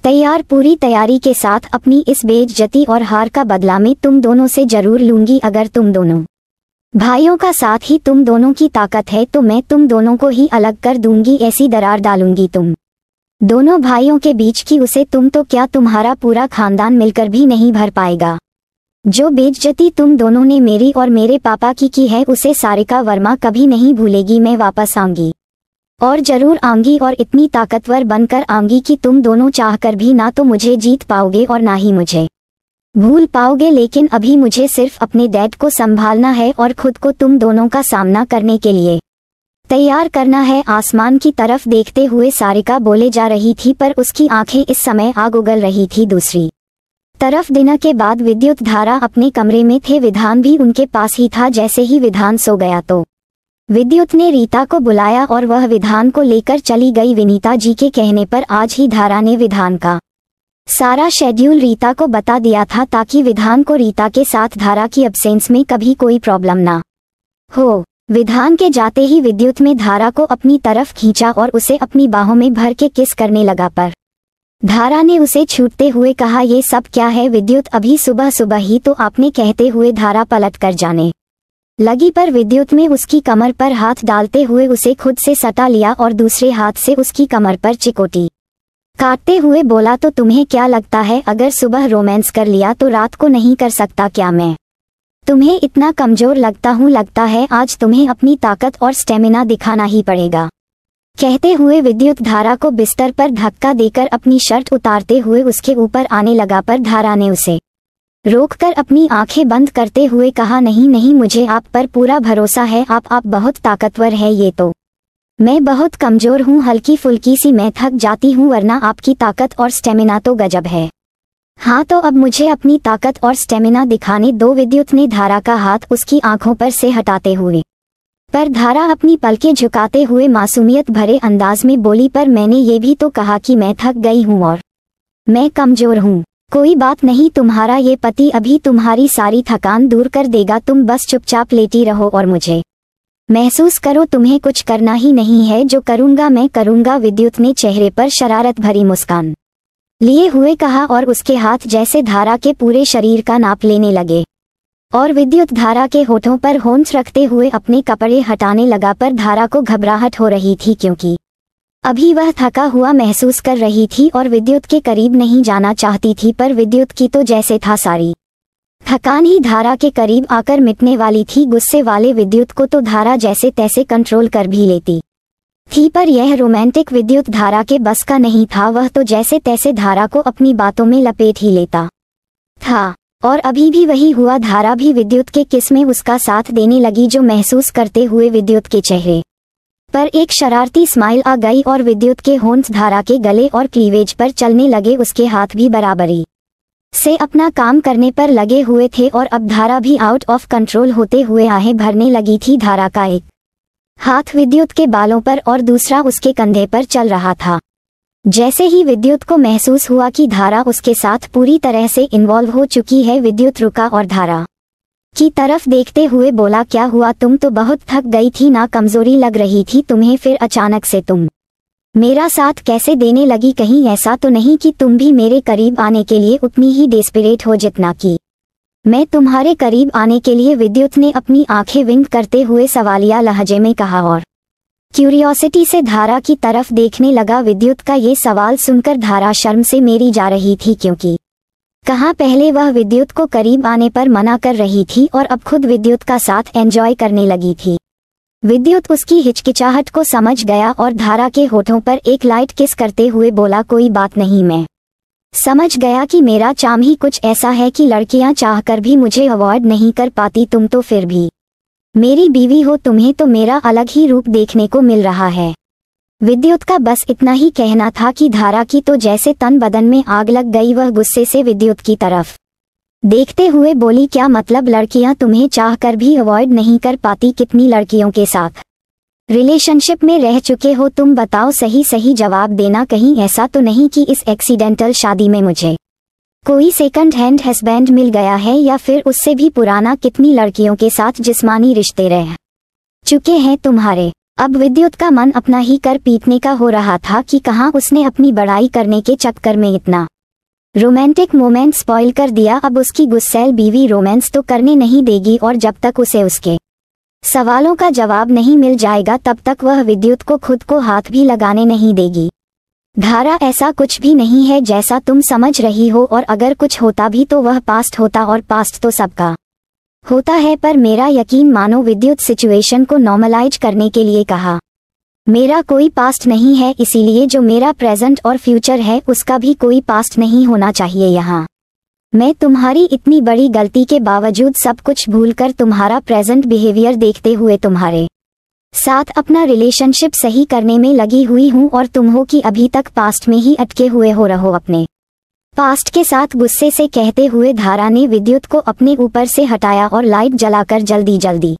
तैयार पूरी तैयारी के साथ अपनी इस बेजती और हार का बदला में तुम दोनों से जरूर लूंगी अगर तुम दोनों भाइयों का साथ ही तुम दोनों की ताकत है तो मैं तुम दोनों को ही अलग कर दूंगी ऐसी दरार डालूंगी तुम दोनों भाइयों के बीच की उसे तुम तो क्या तुम्हारा पूरा खानदान मिलकर भी नहीं भर पाएगा जो बेजती तुम दोनों ने मेरी और मेरे पापा की की है उसे सारिका वर्मा कभी नहीं भूलेगी मैं वापस आऊंगी और जरूर आऊंगी और इतनी ताकतवर बनकर आऊंगी कि तुम दोनों चाहकर भी ना तो मुझे जीत पाओगे और ना ही मुझे भूल पाओगे लेकिन अभी मुझे सिर्फ अपने डैड को संभालना है और खुद को तुम दोनों का सामना करने के लिए तैयार करना है आसमान की तरफ देखते हुए सारिका बोले जा रही थी पर उसकी आंखें इस समय आग उगल रही थी दूसरी तरफ दिना के बाद विद्युत धारा अपने कमरे में थे विधान भी उनके पास ही था जैसे ही विधान सो गया तो विद्युत ने रीता को बुलाया और वह विधान को लेकर चली गई विनीता जी के कहने पर आज ही धारा ने विधान का सारा शेड्यूल रीता को बता दिया था ताकि विधान को रीता के साथ धारा की एब्सेंस में कभी कोई प्रॉब्लम ना हो विधान के जाते ही विद्युत में धारा को अपनी तरफ खींचा और उसे अपनी बाहों में भर के किस करने लगा पर धारा ने उसे छूटते हुए कहा ये सब क्या है विद्युत अभी सुबह सुबह ही तो आपने कहते हुए धारा पलट कर जाने लगी पर विद्युत में उसकी कमर पर हाथ डालते हुए उसे खुद से सटा लिया और दूसरे हाथ से उसकी कमर पर चिकोटी काटते हुए बोला तो तुम्हें क्या लगता है अगर सुबह रोमांस कर लिया तो रात को नहीं कर सकता क्या मैं तुम्हें इतना कमजोर लगता हूँ लगता है आज तुम्हें अपनी ताकत और स्टेमिना दिखाना ही पड़ेगा कहते हुए विद्युत धारा को बिस्तर पर धक्का देकर अपनी शर्ट उतारते हुए उसके ऊपर आने लगा पर धारा ने उसे रोककर अपनी आंखें बंद करते हुए कहा नहीं नहीं मुझे आप पर पूरा भरोसा है आप आप बहुत ताकतवर है ये तो मैं बहुत कमजोर हूँ हल्की फुल्की सी मैं थक जाती हूँ वरना आपकी ताकत और स्टेमिना तो गजब है हाँ तो अब मुझे अपनी ताकत और स्टेमिना दिखाने दो विद्युत ने धारा का हाथ उसकी आंखों पर से हटाते हुए पर धारा अपनी पलकें झुकाते हुए मासूमियत भरे अंदाज में बोली पर मैंने ये भी तो कहा कि मैं थक गई हूँ और मैं कमजोर हूँ कोई बात नहीं तुम्हारा ये पति अभी तुम्हारी सारी थकान दूर कर देगा तुम बस चुपचाप लेटी रहो और मुझे महसूस करो तुम्हें कुछ करना ही नहीं है जो करूँगा मैं करूँगा विद्युत ने चेहरे पर शरारत भरी मुस्कान लिए हुए कहा और उसके हाथ जैसे धारा के पूरे शरीर का नाप लेने लगे और विद्युत धारा के होठों पर होंठ रखते हुए अपने कपड़े हटाने लगा पर धारा को घबराहट हो रही थी क्योंकि अभी वह थका हुआ महसूस कर रही थी और विद्युत के करीब नहीं जाना चाहती थी पर विद्युत की तो जैसे था सारी थकान ही धारा के करीब आकर मिटने वाली थी गुस्से वाले विद्युत को तो धारा जैसे तैसे कंट्रोल कर भी लेती थी पर यह रोमांटिक विद्युत धारा के बस का नहीं था वह तो जैसे तैसे धारा को अपनी बातों में लपेट ही लेता था और अभी भी वही हुआ धारा भी विद्युत के किस में उसका साथ देने लगी जो महसूस करते हुए विद्युत के चेहरे पर एक शरारती स्माइल आ गई और विद्युत के होन्स धारा के गले और क्लीवेज पर चलने लगे उसके हाथ भी बराबरी से अपना काम करने पर लगे हुए थे और अब धारा भी आउट ऑफ कंट्रोल होते हुए आहें भरने लगी थी धारा का एक हाथ विद्युत के बालों पर और दूसरा उसके कंधे पर चल रहा था जैसे ही विद्युत को महसूस हुआ कि धारा उसके साथ पूरी तरह से इन्वॉल्व हो चुकी है विद्युत रुका और धारा की तरफ देखते हुए बोला क्या हुआ तुम तो बहुत थक गई थी ना कमजोरी लग रही थी तुम्हें फिर अचानक से तुम मेरा साथ कैसे देने लगी कहीं ऐसा तो नहीं कि तुम भी मेरे करीब आने के लिए उतनी ही डेस्पिरेट हो जितना की मैं तुम्हारे करीब आने के लिए विद्युत ने अपनी आंखें विंग करते हुए सवालिया लहजे में कहा और क्यूरियोसिटी से धारा की तरफ देखने लगा विद्युत का ये सवाल सुनकर धारा शर्म से मेरी जा रही थी क्योंकि कहा पहले वह विद्युत को करीब आने पर मना कर रही थी और अब खुद विद्युत का साथ एंजॉय करने लगी थी विद्युत उसकी हिचकिचाहट को समझ गया और धारा के होठों पर एक लाइट किस करते हुए बोला कोई बात नहीं मैं समझ गया कि मेरा चाम ही कुछ ऐसा है कि लड़कियां चाहकर भी मुझे अवॉइड नहीं कर पाती तुम तो फिर भी मेरी बीवी हो तुम्हें तो मेरा अलग ही रूप देखने को मिल रहा है विद्युत का बस इतना ही कहना था कि धारा की तो जैसे तन बदन में आग लग गई वह गुस्से से विद्युत की तरफ देखते हुए बोली क्या मतलब लड़कियां तुम्हें चाह कर भी अवॉइड नहीं कर पाती कितनी लड़कियों के साथ रिलेशनशिप में रह चुके हो तुम बताओ सही सही जवाब देना कहीं ऐसा तो नहीं कि इस एक्सीडेंटल शादी में मुझे कोई सेकंड हैंड हस्बैंड मिल गया है या फिर उससे भी पुराना कितनी लड़कियों के साथ जिस्मानी रिश्ते रह चुके हैं तुम्हारे अब विद्युत का मन अपना ही कर पीटने का हो रहा था कि कहाँ उसने अपनी बड़ाई करने के चक्कर में इतना रोमांटिक मोमेंट स्पॉइल कर दिया अब उसकी गुस्सेल बीवी रोमांस तो करने नहीं देगी और जब तक उसे उसके सवालों का जवाब नहीं मिल जाएगा तब तक वह विद्युत को खुद को हाथ भी लगाने नहीं देगी धारा ऐसा कुछ भी नहीं है जैसा तुम समझ रही हो और अगर कुछ होता भी तो वह पास्ट होता और पास्ट तो सबका होता है पर मेरा यकीन मानो विद्युत सिचुएशन को नॉर्मलाइज करने के लिए कहा मेरा कोई पास्ट नहीं है इसीलिए जो मेरा प्रेजेंट और फ्यूचर है उसका भी कोई पास्ट नहीं होना चाहिए यहाँ मैं तुम्हारी इतनी बड़ी गलती के बावजूद सब कुछ भूलकर तुम्हारा प्रेजेंट बिहेवियर देखते हुए तुम्हारे साथ अपना रिलेशनशिप सही करने में लगी हुई हूँ और तुम हो कि अभी तक पास्ट में ही अटके हुए हो रहो अपने पास्ट के साथ गुस्से से कहते हुए धारा ने विद्युत को अपने ऊपर से हटाया और लाइट जलाकर जल्दी जल्दी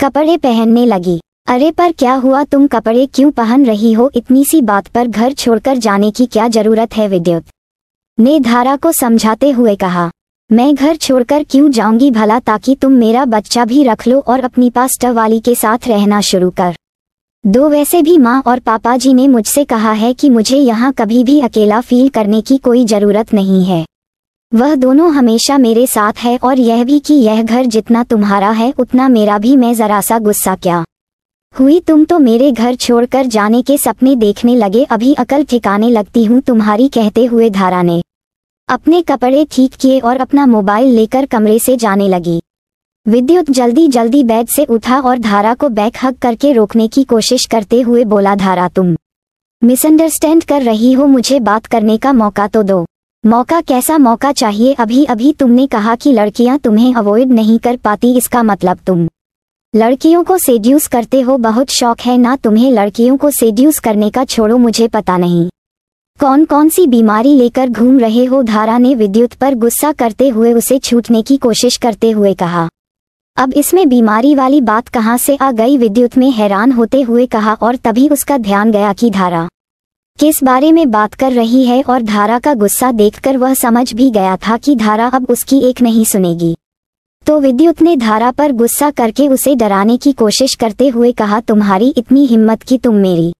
कपड़े पहनने लगी अरे पर क्या हुआ तुम कपड़े क्यों पहन रही हो इतनी सी बात पर घर छोड़कर जाने की क्या जरूरत है विद्युत ने धारा को समझाते हुए कहा मैं घर छोड़कर क्यों जाऊंगी भला ताकि तुम मेरा बच्चा भी रख लो और अपनी पास वाली के साथ रहना शुरू कर दो वैसे भी माँ और पापा जी ने मुझसे कहा है कि मुझे यहाँ कभी भी अकेला फील करने की कोई ज़रूरत नहीं है वह दोनों हमेशा मेरे साथ है और यह भी कि यह घर जितना तुम्हारा है उतना मेरा भी मैं ज़रा सा गुस्सा क्या हुई तुम तो मेरे घर छोड़कर जाने के सपने देखने लगे अभी अकल ठिकाने लगती हूँ तुम्हारी कहते हुए धारा ने अपने कपड़े ठीक किए और अपना मोबाइल लेकर कमरे से जाने लगी विद्युत जल्दी जल्दी बेड से उठा और धारा को बैक हक करके रोकने की कोशिश करते हुए बोला धारा तुम मिसअंडरस्टैंड कर रही हो मुझे बात करने का मौका तो दो मौका कैसा मौका चाहिए अभी अभी तुमने कहा कि लड़कियां तुम्हें अवॉइड नहीं कर पाती इसका मतलब तुम लड़कियों को सेड्यूस करते हो बहुत शौक है ना तुम्हें लड़कियों को सेड्यूस करने का छोड़ो मुझे पता नहीं कौन कौन सी बीमारी लेकर घूम रहे हो धारा ने विद्युत पर गुस्सा करते हुए उसे छूटने की कोशिश करते हुए कहा अब इसमें बीमारी वाली बात कहाँ से आ गई विद्युत में हैरान होते हुए कहा और तभी उसका ध्यान गया कि धारा किस बारे में बात कर रही है और धारा का गुस्सा देखकर वह समझ भी गया था कि धारा अब उसकी एक नहीं सुनेगी तो विद्युत ने धारा पर गुस्सा करके उसे डराने की कोशिश करते हुए कहा तुम्हारी इतनी हिम्मत की तुम मेरी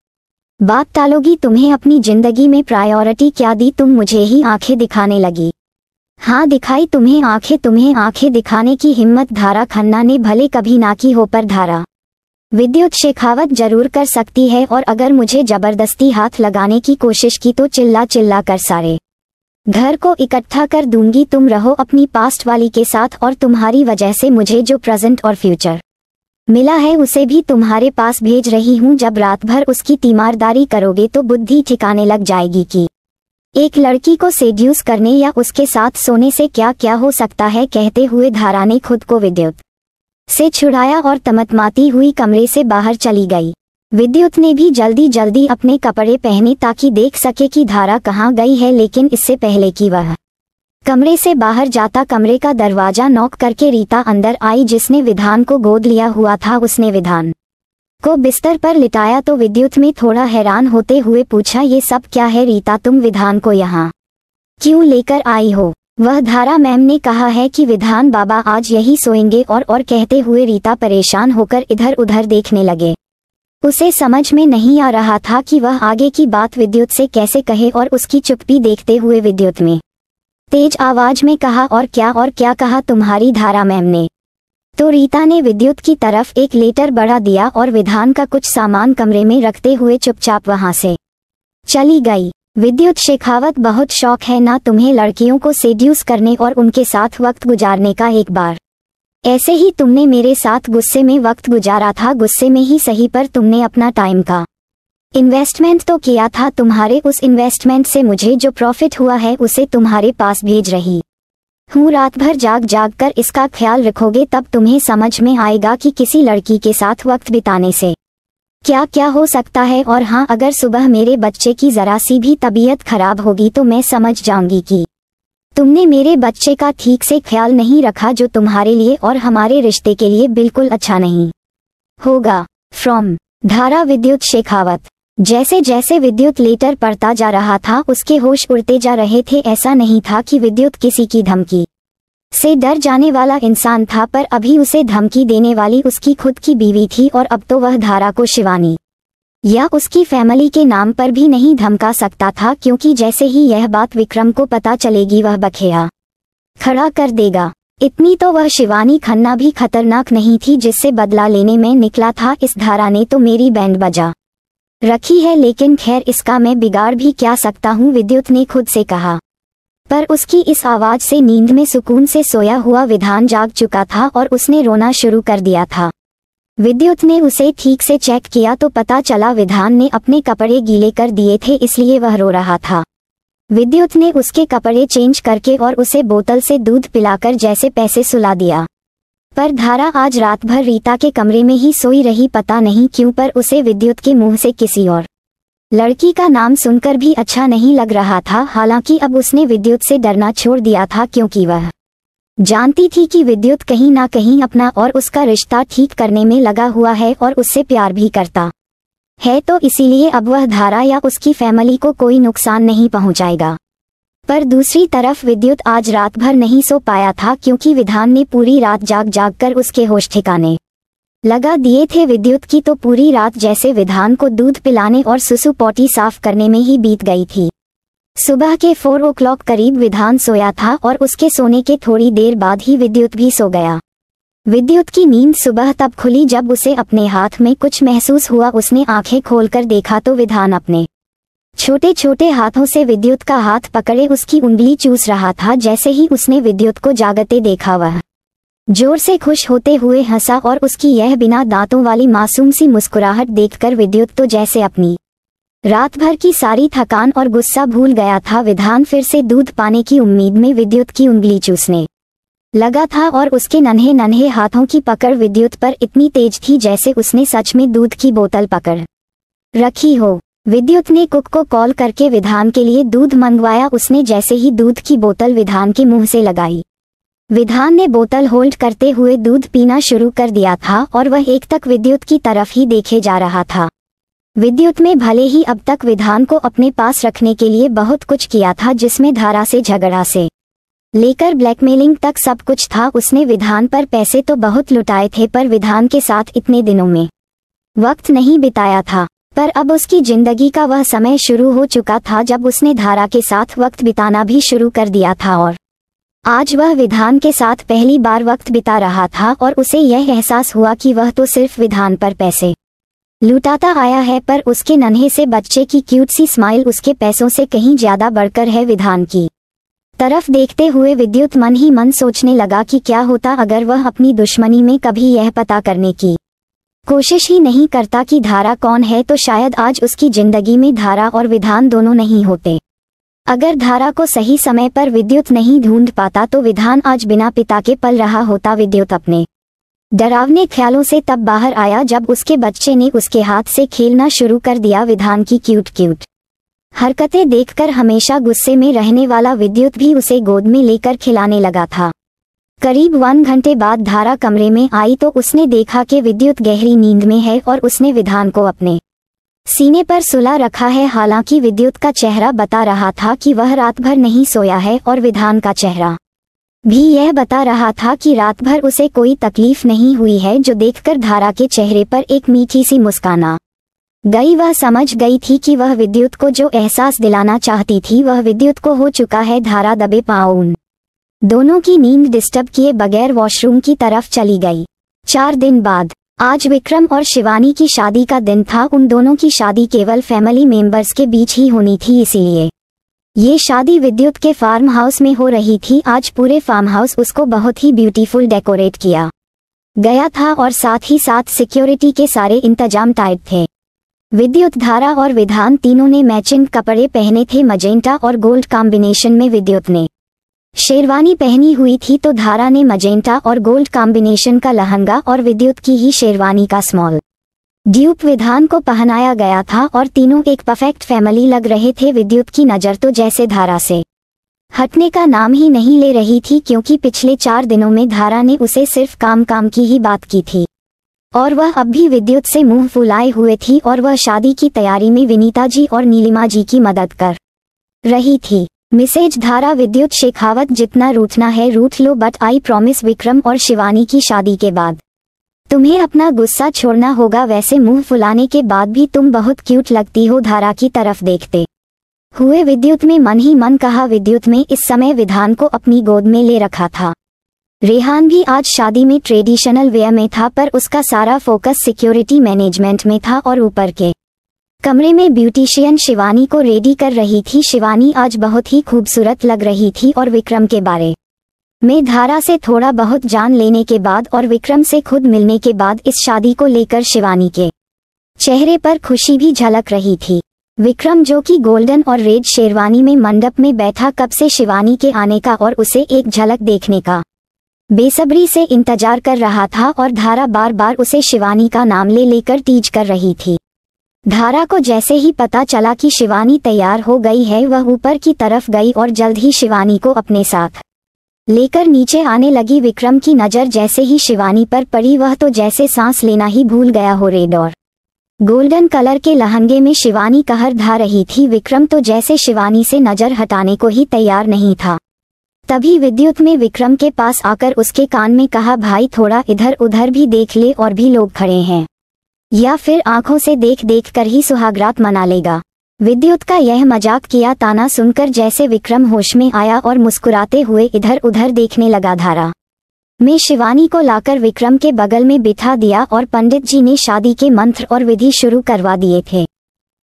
बात टालोगी तुम्हें अपनी जिंदगी में प्रायोरिटी क्या दी तुम मुझे ही आंखें दिखाने लगी हाँ दिखाई तुम्हें आंखें तुम्हें आंखें दिखाने की हिम्मत धारा खन्ना ने भले कभी ना की हो पर धारा विद्युत शेखावत जरूर कर सकती है और अगर मुझे जबरदस्ती हाथ लगाने की कोशिश की तो चिल्ला चिल्ला कर सारे घर को इकट्ठा कर दूंगी तुम रहो अपनी पास्ट वाली के साथ और तुम्हारी वजह से मुझे जो प्रेजेंट और फ्यूचर मिला है उसे भी तुम्हारे पास भेज रही हूँ जब रात भर उसकी तीमारदारी करोगे तो बुद्धि ठिकाने लग जाएगी कि एक लड़की को सेड्यूस करने या उसके साथ सोने से क्या क्या हो सकता है कहते हुए धारा ने खुद को विद्युत से छुड़ाया और तमतमाती हुई कमरे से बाहर चली गई विद्युत ने भी जल्दी जल्दी अपने कपड़े पहने ताकि देख सके कि धारा कहाँ गई है लेकिन इससे पहले कि वह कमरे से बाहर जाता कमरे का दरवाजा नॉक करके रीता अंदर आई जिसने विधान को गोद लिया हुआ था उसने विधान को बिस्तर पर लिटाया तो विद्युत में थोड़ा हैरान होते हुए पूछा ये सब क्या है रीता तुम विधान को यहाँ क्यों लेकर आई हो वह धारा मैम ने कहा है कि विधान बाबा आज यही सोएंगे और और कहते हुए रीता परेशान होकर इधर उधर देखने लगे उसे समझ में नहीं आ रहा था कि वह आगे की बात विद्युत से कैसे कहे और उसकी चुप्पी देखते हुए विद्युत में तेज आवाज में कहा और क्या और क्या कहा तुम्हारी धारा मैम ने तो रीता ने विद्युत की तरफ एक लेटर बढ़ा दिया और विधान का कुछ सामान कमरे में रखते हुए चुपचाप वहां से चली गई विद्युत शेखावत बहुत शौक है ना तुम्हें लड़कियों को सेड्यूस करने और उनके साथ वक्त गुजारने का एक बार ऐसे ही तुमने मेरे साथ गुस्से में वक्त गुजारा था गुस्से में ही सही पर तुमने अपना टाइम का इन्वेस्टमेंट तो किया था तुम्हारे उस इन्वेस्टमेंट से मुझे जो प्रॉफिट हुआ है उसे तुम्हारे पास भेज रही हूँ रात भर जाग जाग कर इसका ख्याल रखोगे तब तुम्हें समझ में आएगा कि किसी लड़की के साथ वक्त बिताने से क्या क्या हो सकता है और हाँ अगर सुबह मेरे बच्चे की जरा सी भी तबीयत खराब होगी तो मैं समझ जाऊंगी कि तुमने मेरे बच्चे का ठीक से ख्याल नहीं रखा जो तुम्हारे लिए और हमारे रिश्ते के लिए बिल्कुल अच्छा नहीं होगा फ्रॉम धारा विद्युत शेखावत जैसे जैसे विद्युत लेटर पड़ता जा रहा था उसके होश उड़ते जा रहे थे ऐसा नहीं था कि विद्युत किसी की धमकी से डर जाने वाला इंसान था पर अभी उसे धमकी देने वाली उसकी खुद की बीवी थी और अब तो वह धारा को शिवानी या उसकी फैमिली के नाम पर भी नहीं धमका सकता था क्योंकि जैसे ही यह बात विक्रम को पता चलेगी वह बखेया खड़ा कर देगा इतनी तो वह शिवानी खन्ना भी खतरनाक नहीं थी जिससे बदला लेने में निकला था इस धारा ने तो मेरी बैंड बजा रखी है लेकिन खैर इसका मैं बिगाड़ भी क्या सकता हूँ विद्युत ने खुद से कहा पर उसकी इस आवाज से नींद में सुकून से सोया हुआ विधान जाग चुका था और उसने रोना शुरू कर दिया था विद्युत ने उसे ठीक से चेक किया तो पता चला विधान ने अपने कपड़े गीले कर दिए थे इसलिए वह रो रहा था विद्युत ने उसके कपड़े चेंज करके और उसे बोतल से दूध पिलाकर जैसे पैसे सुला दिया पर धारा आज रात भर रीता के कमरे में ही सोई रही पता नहीं क्यों पर उसे विद्युत के मुंह से किसी और लड़की का नाम सुनकर भी अच्छा नहीं लग रहा था हालांकि अब उसने विद्युत से डरना छोड़ दिया था क्योंकि वह जानती थी कि विद्युत कहीं ना कहीं अपना और उसका रिश्ता ठीक करने में लगा हुआ है और उससे प्यार भी करता है तो इसीलिए अब वह धारा या उसकी फैमिली को कोई नुकसान नहीं पहुंचाएगा पर दूसरी तरफ विद्युत आज रात भर नहीं सो पाया था क्योंकि विधान ने पूरी रात जाग जाग कर उसके होश ठिकाने लगा दिए थे विद्युत की तो पूरी रात जैसे विधान को दूध पिलाने और सुसु पॉटी साफ करने में ही बीत गई थी सुबह के फोर ओ क्लॉक करीब विधान सोया था और उसके सोने के थोड़ी देर बाद ही विद्युत भी सो गया विद्युत की नींद सुबह तब खुली जब उसे अपने हाथ में कुछ महसूस हुआ उसने आंखें खोलकर देखा तो विधान अपने छोटे छोटे हाथों से विद्युत का हाथ पकड़े उसकी उंगली चूस रहा था जैसे ही उसने विद्युत को जागते देखा वह जोर से खुश होते हुए हंसा और उसकी यह बिना दांतों वाली मासूम सी मुस्कुराहट देखकर विद्युत तो जैसे अपनी रात भर की सारी थकान और गुस्सा भूल गया था विधान फिर से दूध पाने की उम्मीद में विद्युत की उंगली चूसने लगा था और उसके नन्हे नन्हे हाथों की पकड़ विद्युत पर इतनी तेज थी जैसे उसने सच में दूध की बोतल पकड़ रखी हो विद्युत ने कुक को कॉल करके विधान के लिए दूध मंगवाया उसने जैसे ही दूध की बोतल विधान के मुंह से लगाई विधान ने बोतल होल्ड करते हुए दूध पीना शुरू कर दिया था और वह एक तक विद्युत की तरफ ही देखे जा रहा था विद्युत में भले ही अब तक विधान को अपने पास रखने के लिए बहुत कुछ किया था जिसमें धारा से झगड़ा से लेकर ब्लैकमेलिंग तक सब कुछ था उसने विधान पर पैसे तो बहुत लुटाए थे पर विधान के साथ इतने दिनों में वक्त नहीं बिताया था पर अब उसकी जिंदगी का वह समय शुरू हो चुका था जब उसने धारा के साथ वक्त बिताना भी शुरू कर दिया था और आज वह विधान के साथ पहली बार वक्त बिता रहा था और उसे यह एहसास हुआ कि वह तो सिर्फ विधान पर पैसे लुटाता आया है पर उसके नन्हे से बच्चे की क्यूट सी स्माइल उसके पैसों से कहीं ज्यादा बढ़कर है विधान की तरफ देखते हुए विद्युत मन ही मन सोचने लगा कि क्या होता अगर वह अपनी दुश्मनी में कभी यह पता करने की कोशिश ही नहीं करता कि धारा कौन है तो शायद आज उसकी जिंदगी में धारा और विधान दोनों नहीं होते अगर धारा को सही समय पर विद्युत नहीं ढूंढ पाता तो विधान आज बिना पिता के पल रहा होता विद्युत अपने डरावने ख्यालों से तब बाहर आया जब उसके बच्चे ने उसके हाथ से खेलना शुरू कर दिया विधान की क्यूट क्यूट हरकतें देखकर हमेशा गुस्से में रहने वाला विद्युत भी उसे गोद में लेकर खिलाने लगा था करीब वन घंटे बाद धारा कमरे में आई तो उसने देखा कि विद्युत गहरी नींद में है और उसने विधान को अपने सीने पर सुला रखा है हालांकि विद्युत का चेहरा बता रहा था कि वह रात भर नहीं सोया है और विधान का चेहरा भी यह बता रहा था कि रात भर उसे कोई तकलीफ नहीं हुई है जो देखकर धारा के चेहरे पर एक मीठी सी मुस्काना गई वह समझ गई थी कि वह विद्युत को जो एहसास दिलाना चाहती थी वह विद्युत को हो चुका है धारा दबे पाउन दोनों की नींद डिस्टर्ब किए बगैर वॉशरूम की तरफ चली गई चार दिन बाद आज विक्रम और शिवानी की शादी का दिन था उन दोनों की शादी केवल फैमिली मेंबर्स के बीच ही होनी थी इसीलिए ये शादी विद्युत के फार्म हाउस में हो रही थी आज पूरे फार्म हाउस उसको बहुत ही ब्यूटीफुल डेकोरेट किया गया था और साथ ही साथ सिक्योरिटी के सारे इंतजाम टाइट थे विद्युत धारा और विधान तीनों ने मैचिंग कपड़े पहने थे मजेंटा और गोल्ड कॉम्बिनेशन में विद्युत ने शेरवानी पहनी हुई थी तो धारा ने मजेंटा और गोल्ड कॉम्बिनेशन का लहंगा और विद्युत की ही शेरवानी का स्मॉल ड्यूप विधान को पहनाया गया था और तीनों एक परफेक्ट फैमिली लग रहे थे विद्युत की नज़र तो जैसे धारा से हटने का नाम ही नहीं ले रही थी क्योंकि पिछले चार दिनों में धारा ने उसे सिर्फ काम काम की ही बात की थी और वह अब भी विद्युत से मुंह फुलाए हुए थी और वह शादी की तैयारी में विनीता जी और नीलिमा जी की मदद कर रही थी मिसेज धारा विद्युत शेखावत जितना रूठना है रूठ लो बट आई प्रॉमिस विक्रम और शिवानी की शादी के बाद तुम्हें अपना गुस्सा छोड़ना होगा वैसे मुंह फुलाने के बाद भी तुम बहुत क्यूट लगती हो धारा की तरफ देखते हुए विद्युत में मन ही मन कहा विद्युत में इस समय विधान को अपनी गोद में ले रखा था रेहान भी आज शादी में ट्रेडिशनल वेयर में था पर उसका सारा फोकस सिक्योरिटी मैनेजमेंट में था और ऊपर के कमरे में ब्यूटिशियन शिवानी को रेडी कर रही थी शिवानी आज बहुत ही खूबसूरत लग रही थी और विक्रम के बारे में धारा से थोड़ा बहुत जान लेने के बाद और विक्रम से खुद मिलने के बाद इस शादी को लेकर शिवानी के चेहरे पर खुशी भी झलक रही थी विक्रम जो कि गोल्डन और रेड शेरवानी में मंडप में बैठा कब से शिवानी के आने का और उसे एक झलक देखने का बेसब्री से इंतजार कर रहा था और धारा बार बार उसे शिवानी का नाम ले लेकर टीज कर रही थी धारा को जैसे ही पता चला कि शिवानी तैयार हो गई है वह ऊपर की तरफ गई और जल्द ही शिवानी को अपने साथ लेकर नीचे आने लगी विक्रम की नज़र जैसे ही शिवानी पर पड़ी वह तो जैसे सांस लेना ही भूल गया हो रेडोर गोल्डन कलर के लहंगे में शिवानी कहर धा रही थी विक्रम तो जैसे शिवानी से नज़र हटाने को ही तैयार नहीं था तभी विद्युत में विक्रम के पास आकर उसके कान में कहा भाई थोड़ा इधर उधर भी देख ले और भी लोग खड़े हैं या फिर आंखों से देख देख कर ही सुहागरात मना लेगा विद्युत का यह मजाक किया ताना सुनकर जैसे विक्रम होश में आया और मुस्कुराते हुए इधर उधर देखने लगा धारा में शिवानी को लाकर विक्रम के बगल में बिठा दिया और पंडित जी ने शादी के मंत्र और विधि शुरू करवा दिए थे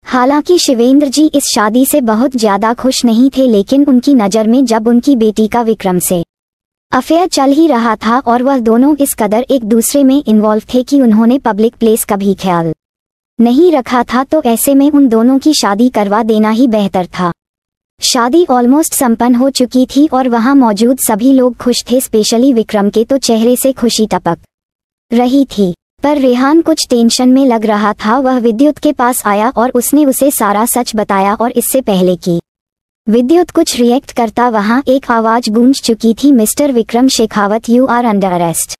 हालांकि शिवेंद्र जी इस शादी से बहुत ज्यादा खुश नहीं थे लेकिन उनकी नज़र में जब उनकी बेटी का विक्रम से अफेयर चल ही रहा था और वह दोनों इस कदर एक दूसरे में इन्वॉल्व थे कि उन्होंने पब्लिक प्लेस का भी ख्याल नहीं रखा था तो ऐसे में उन दोनों की शादी करवा देना ही बेहतर था शादी ऑलमोस्ट संपन्न हो चुकी थी और वहां मौजूद सभी लोग खुश थे स्पेशली विक्रम के तो चेहरे से खुशी टपक रही थी पर रेहान कुछ टेंशन में लग रहा था वह विद्युत के पास आया और उसने उसे सारा सच बताया और इससे पहले की विद्युत कुछ रिएक्ट करता वहां एक आवाज गूंज चुकी थी mister Vikram Shekhawat you are under arrest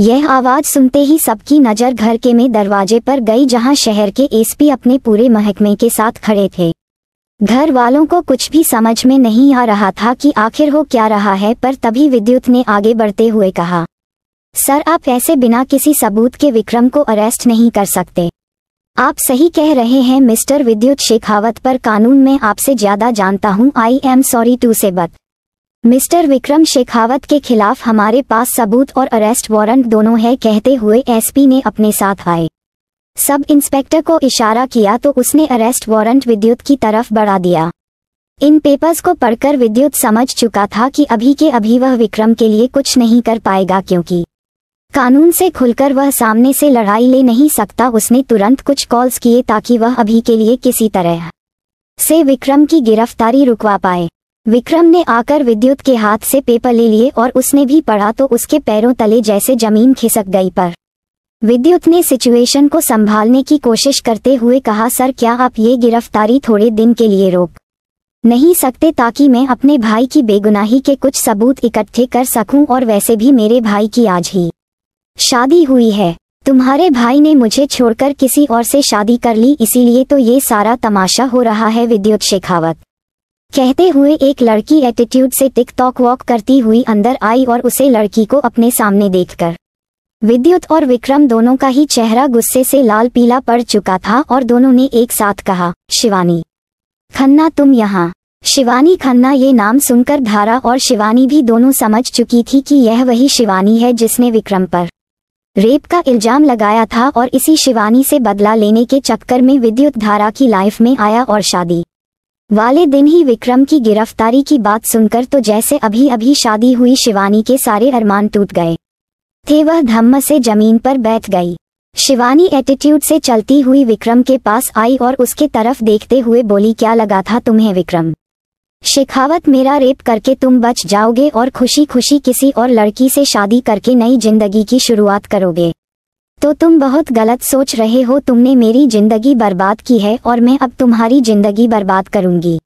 यह आवाज सुनते ही सबकी नजर घर के में दरवाजे पर गई जहां शहर के एसपी अपने पूरे महकमे के साथ खड़े थे घर वालों को कुछ भी समझ में नहीं आ रहा था कि आखिर हो क्या रहा है पर तभी विद्युत ने आगे बढ़ते हुए कहा सर आप ऐसे बिना किसी सबूत के विक्रम को अरेस्ट नहीं कर सकते आप सही कह रहे हैं मिस्टर विद्युत शेखावत पर कानून में आपसे ज्यादा जानता हूं आई एम सॉरी टू से बत मिस्टर विक्रम शेखावत के खिलाफ हमारे पास सबूत और अरेस्ट वारंट दोनों है कहते हुए एसपी ने अपने साथ आए सब इंस्पेक्टर को इशारा किया तो उसने अरेस्ट वारंट विद्युत की तरफ बढ़ा दिया इन पेपर्स को पढ़कर विद्युत समझ चुका था कि अभी के अभी वह विक्रम के लिए कुछ नहीं कर पाएगा क्योंकि कानून से खुलकर वह सामने से लड़ाई ले नहीं सकता उसने तुरंत कुछ कॉल्स किए ताकि वह अभी के लिए किसी तरह से विक्रम की गिरफ्तारी रुकवा पाए विक्रम ने आकर विद्युत के हाथ से पेपर ले लिए और उसने भी पढ़ा तो उसके पैरों तले जैसे जमीन खिसक गई पर विद्युत ने सिचुएशन को संभालने की कोशिश करते हुए कहा सर क्या आप ये गिरफ्तारी थोड़े दिन के लिए रोक नहीं सकते ताकि मैं अपने भाई की बेगुनाही के कुछ सबूत इकट्ठे कर सकूं और वैसे भी मेरे भाई की आज ही शादी हुई है तुम्हारे भाई ने मुझे छोड़कर किसी और से शादी कर ली इसीलिए तो ये सारा तमाशा हो रहा है विद्युत शेखावत कहते हुए एक लड़की एटीट्यूड से टिकटॉक वॉक करती हुई अंदर आई और उसे लड़की को अपने सामने देखकर विद्युत और विक्रम दोनों का ही चेहरा गुस्से से लाल पीला पड़ चुका था और दोनों ने एक साथ कहा शिवानी खन्ना तुम यहाँ शिवानी खन्ना ये नाम सुनकर धारा और शिवानी भी दोनों समझ चुकी थी कि यह वही शिवानी है जिसने विक्रम पर रेप का इल्जाम लगाया था और इसी शिवानी से बदला लेने के चक्कर में विद्युत धारा की लाइफ में आया और शादी वाले दिन ही विक्रम की गिरफ्तारी की बात सुनकर तो जैसे अभी अभी शादी हुई शिवानी के सारे अरमान टूट गए थे वह धम्म से जमीन पर बैठ गई शिवानी एटीट्यूड से चलती हुई विक्रम के पास आई और उसके तरफ देखते हुए बोली क्या लगा था तुम्हें विक्रम शेखावत मेरा रेप करके तुम बच जाओगे और खुशी खुशी किसी और लड़की से शादी करके नई जिंदगी की शुरुआत करोगे तो तुम बहुत गलत सोच रहे हो तुमने मेरी जिंदगी बर्बाद की है और मैं अब तुम्हारी जिंदगी बर्बाद करूंगी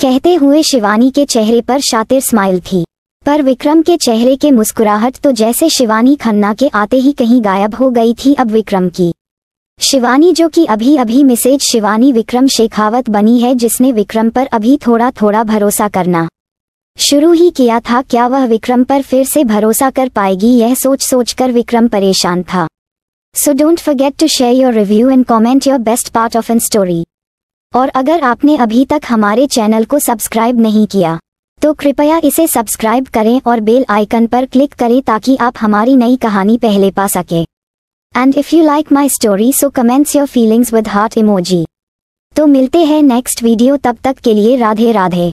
कहते हुए शिवानी के चेहरे पर शातिर स्माइल थी पर विक्रम के चेहरे के मुस्कुराहट तो जैसे शिवानी खन्ना के आते ही कहीं गायब हो गई थी अब विक्रम की शिवानी जो कि अभी अभी मिसेज शिवानी विक्रम शेखावत बनी है जिसने विक्रम पर अभी थोड़ा थोड़ा भरोसा करना शुरू ही किया था क्या वह विक्रम पर फिर से भरोसा कर पाएगी यह सोच सोच कर विक्रम परेशान था so don't forget to share your review and comment your best part of an story और अगर आपने अभी तक हमारे चैनल को सब्सक्राइब नहीं किया तो कृपया इसे सब्सक्राइब करें और बेल आइकन पर क्लिक करें ताकि आप हमारी नई कहानी पहले पा सकें and if you like my story so comments your feelings with heart emoji तो मिलते हैं नेक्स्ट वीडियो तब तक के लिए राधे राधे